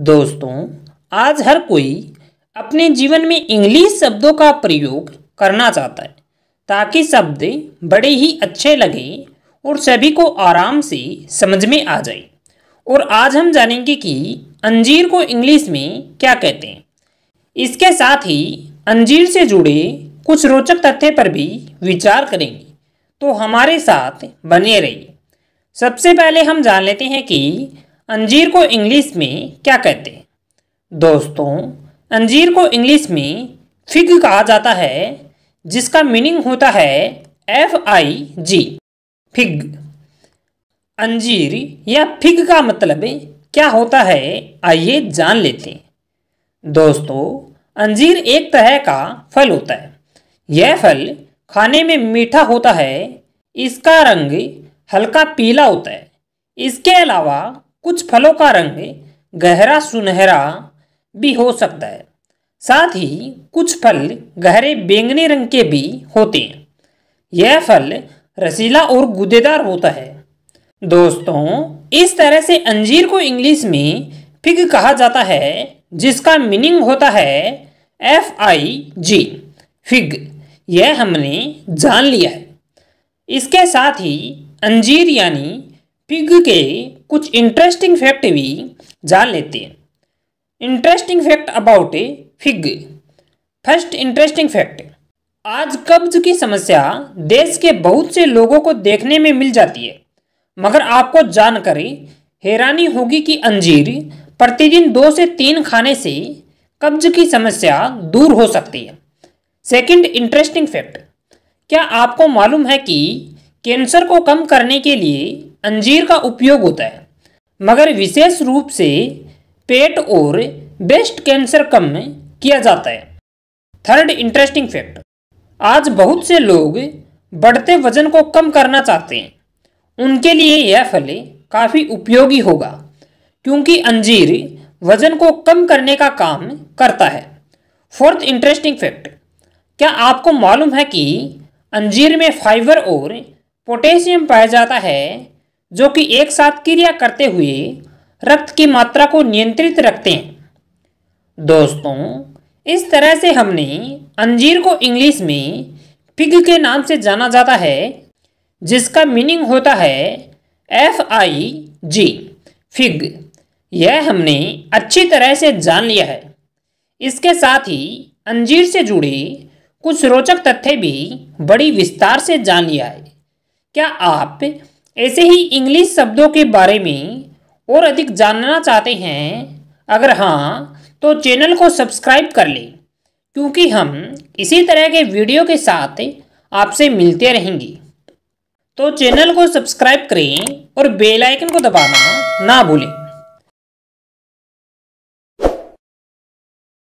दोस्तों आज हर कोई अपने जीवन में इंग्लिश शब्दों का प्रयोग करना चाहता है ताकि शब्द बड़े ही अच्छे लगें और सभी को आराम से समझ में आ जाए और आज हम जानेंगे कि अंजीर को इंग्लिश में क्या कहते हैं इसके साथ ही अंजीर से जुड़े कुछ रोचक तथ्य पर भी विचार करेंगे तो हमारे साथ बने रहिए सबसे पहले हम जान लेते हैं कि अंजीर को इंग्लिश में क्या कहते हैं दोस्तों अंजीर को इंग्लिश में फिग कहा जाता है जिसका मीनिंग होता है एफ आई जी फिग अंजीर या फिग का मतलब क्या होता है आइए जान लेते हैं दोस्तों अंजीर एक तरह का फल होता है यह फल खाने में मीठा होता है इसका रंग हल्का पीला होता है इसके अलावा कुछ फलों का रंग गहरा सुनहरा भी हो सकता है साथ ही कुछ फल गहरे बैंगनी रंग के भी होते हैं यह फल रसीला और गुदेदार होता है दोस्तों इस तरह से अंजीर को इंग्लिश में फिग कहा जाता है जिसका मीनिंग होता है एफ आई जी फिग यह हमने जान लिया है इसके साथ ही अंजीर यानी फिग के कुछ इंटरेस्टिंग फैक्ट भी जान लेते हैं interesting fact about a fig first interesting fact आज कब्ज की समस्या देश के बहुत से लोगों को देखने में मिल जाती है मगर आपको जानकर हैरानी होगी कि अंजीर प्रतिदिन दो से तीन खाने से कब्ज की समस्या दूर हो सकती है सेकंड इंटरेस्टिंग फैक्ट क्या आपको मालूम है कि कैंसर को कम करने के लिए अंजीर का उपयोग होता है मगर विशेष रूप से पेट और ब्रेस्ट कैंसर कम किया जाता है थर्ड इंटरेस्टिंग फैक्ट आज बहुत से लोग बढ़ते वजन को कम करना चाहते हैं उनके लिए यह फल काफ़ी उपयोगी होगा क्योंकि अंजीर वजन को कम करने का काम करता है फोर्थ इंटरेस्टिंग फैक्ट क्या आपको मालूम है कि अंजीर में फाइबर और पोटेशियम पाया जाता है जो कि एक साथ क्रिया करते हुए रक्त की मात्रा को नियंत्रित रखते हैं दोस्तों इस तरह से हमने अंजीर को इंग्लिश में पिग के नाम से जाना जाता है जिसका मीनिंग होता है एफ आई जी फिग यह हमने अच्छी तरह से जान लिया है इसके साथ ही अंजीर से जुड़े कुछ रोचक तथ्य भी बड़ी विस्तार से जान लिया है क्या आप ऐसे ही इंग्लिश शब्दों के बारे में और अधिक जानना चाहते हैं अगर हाँ तो चैनल को सब्सक्राइब कर लें क्योंकि हम इसी तरह के वीडियो के साथ आपसे मिलते रहेंगे तो चैनल को सब्सक्राइब करें और बेल आइकन को दबाना ना भूलें